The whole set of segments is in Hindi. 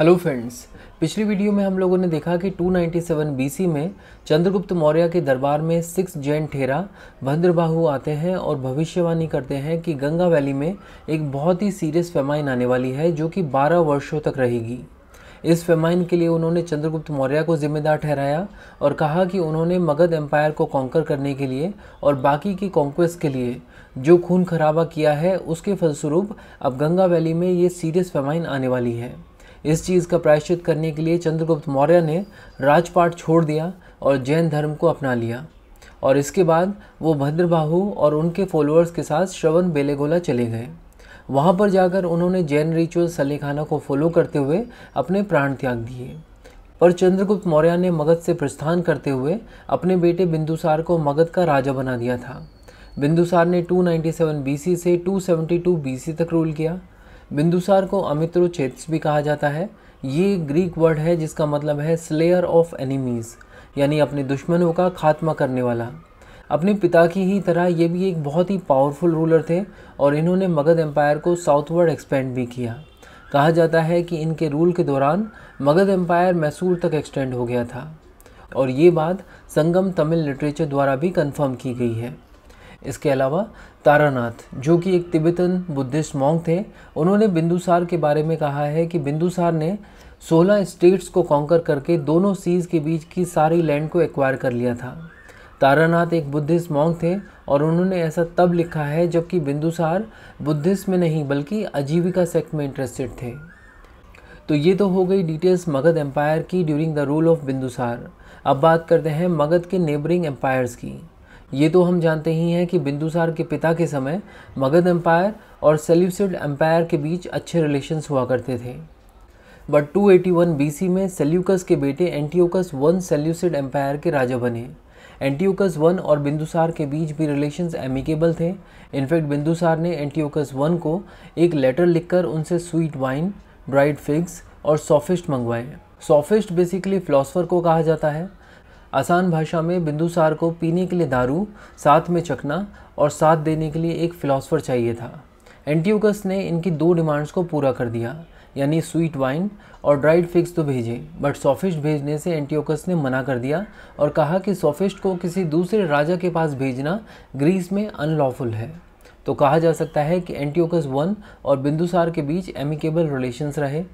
हेलो फ्रेंड्स पिछली वीडियो में हम लोगों ने देखा कि 297 बीसी में चंद्रगुप्त मौर्य के दरबार में सिक्स जैन ठेरा भद्रबाहु आते हैं और भविष्यवाणी करते हैं कि गंगा वैली में एक बहुत ही सीरियस फेमाइन आने वाली है जो कि 12 वर्षों तक रहेगी इस फेमाइन के लिए उन्होंने चंद्रगुप्त मौर्य को जिम्मेदार ठहराया और कहा कि उन्होंने मगध एम्पायर को कॉन्कर करने के लिए और बाकी की कॉन्क्वेस्ट के लिए जो खून खराबा किया है उसके फलस्वरूप अब गंगा वैली में ये सीरियस फेमाइन आने वाली है इस चीज़ का प्रायश्चित करने के लिए चंद्रगुप्त मौर्य ने राजपाट छोड़ दिया और जैन धर्म को अपना लिया और इसके बाद वो भद्रबाहु और उनके फॉलोअर्स के साथ श्रवण बेलेगोला चले गए वहाँ पर जाकर उन्होंने जैन रिचुअल सलेखाना को फॉलो करते हुए अपने प्राण त्याग दिए पर चंद्रगुप्त मौर्य ने मगध से प्रस्थान करते हुए अपने बेटे बिंदुसार को मगध का राजा बना दिया था बिंदुसार ने 297 बीसी से 272 बीसी तक रूल किया बिंदुसार को अमित्रोचेत्स भी कहा जाता है ये ग्रीक वर्ड है जिसका मतलब है स्लेयर ऑफ एनिमीज़ यानी अपने दुश्मनों का खात्मा करने वाला अपने पिता की ही तरह ये भी एक बहुत ही पावरफुल रूलर थे और इन्होंने मगध एम्पायर को साउथवर्ड एक्सपेंड भी किया कहा जाता है कि इनके रूल के दौरान मगध एम्पायर मैसूर तक एक्सटेंड हो गया था और ये बात संगम तमिल लिटरेचर द्वारा भी कंफर्म की गई है इसके अलावा तारानाथ जो कि एक तिब्बतन बुद्धिस्ट मॉन्ग थे उन्होंने बिंदुसार के बारे में कहा है कि बिंदुसार ने 16 स्टेट्स को कॉन्कर करके दोनों सीज के बीच की सारी लैंड को एक्वायर कर लिया था तारानाथ एक बुद्धिस्ट मॉन्ग थे और उन्होंने ऐसा तब लिखा है जबकि बिंदुसार बुद्धिस्ट में नहीं बल्कि आजीविका सेक्ट में इंटरेस्टेड थे तो ये तो हो गई डिटेल्स मगध एम्पायर की during the rule of Bindusara अब बात करते हैं मगध के नेबरिंग एम्पायर्स की ये तो हम जानते ही हैं कि बिंदुसार के पिता के समय मगध एम्पायर और सेल्यूसिड एम्पायर के बीच अच्छे रिलेशंस हुआ करते थे बट 281 बीसी में सेल्यूकस के बेटे एंटीओकस वन सेल्यूसिड एम्पायर के राजा बने एंटीओकस वन और बिंदुसार के बीच भी रिलेशंस एमिकेबल थे इनफैक्ट बिंदुसार ने एंटीओकस वन को एक लेटर लिखकर उनसे स्वीट वाइन ब्राइट फिग्स और सॉफिस्ट मंगवाए सॉफिस्ट बेसिकली फिलोसफर को कहा जाता है आसान भाषा में बिंदुसार को पीने के लिए दारू साथ में चखना और साथ देने के लिए एक फ़िलासफ़र चाहिए था एंटीयूकस ने इनकी दो डिमांड्स को पूरा कर दिया यानी स्वीट वाइन और ड्राइड फिग्स तो भेजे बट सॉफिस्ट भेजने से एंटीओकस ने मना कर दिया और कहा कि सॉफिस्ट को किसी दूसरे राजा के पास भेजना ग्रीस में अनलॉफुल है तो कहा जा सकता है कि एंटीओकस वन और बिंदुसार के बीच एमिकेबल रिलेशंस रहे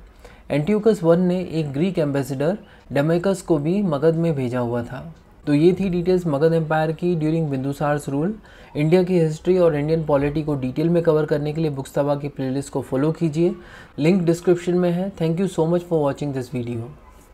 एंटीकस वन ने एक ग्रीक एम्बेसडर डेमेकस को भी मगध में भेजा हुआ था तो ये थी डिटेल्स मगध एम्पायर की ड्यूरिंग बिंदुसार्स रूल इंडिया की हिस्ट्री और इंडियन पॉलिटी को डिटेल में कवर करने के लिए बुक्स तबा की प्लेलिस्ट को फॉलो कीजिए लिंक डिस्क्रिप्शन में है thank you so much for watching this video